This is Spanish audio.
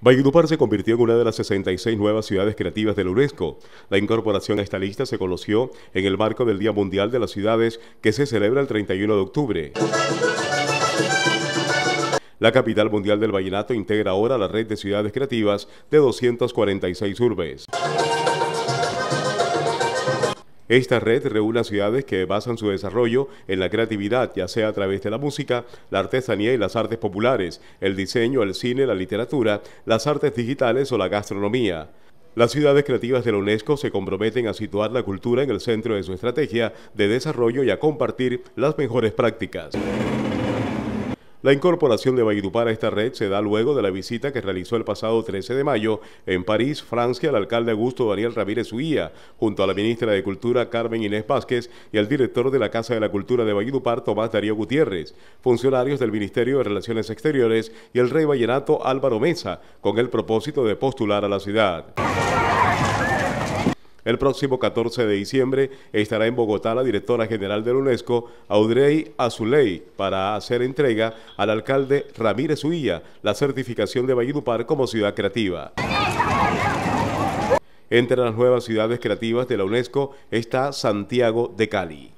Valledupar se convirtió en una de las 66 nuevas ciudades creativas de la UNESCO. La incorporación a esta lista se conoció en el marco del Día Mundial de las Ciudades que se celebra el 31 de octubre. La capital mundial del vallenato integra ahora la red de ciudades creativas de 246 urbes. Esta red reúne a ciudades que basan su desarrollo en la creatividad, ya sea a través de la música, la artesanía y las artes populares, el diseño, el cine, la literatura, las artes digitales o la gastronomía. Las ciudades creativas de la UNESCO se comprometen a situar la cultura en el centro de su estrategia de desarrollo y a compartir las mejores prácticas. La incorporación de Valledupar a esta red se da luego de la visita que realizó el pasado 13 de mayo en París, Francia, el alcalde Augusto Daniel Ramírez Uía, junto a la ministra de Cultura Carmen Inés Vázquez y al director de la Casa de la Cultura de Valledupar Tomás Darío Gutiérrez, funcionarios del Ministerio de Relaciones Exteriores y el rey vallenato Álvaro Mesa, con el propósito de postular a la ciudad. El próximo 14 de diciembre estará en Bogotá la directora general de la UNESCO, Audrey Azuley, para hacer entrega al alcalde Ramírez Uilla la certificación de Valledupar como ciudad creativa. Entre las nuevas ciudades creativas de la UNESCO está Santiago de Cali.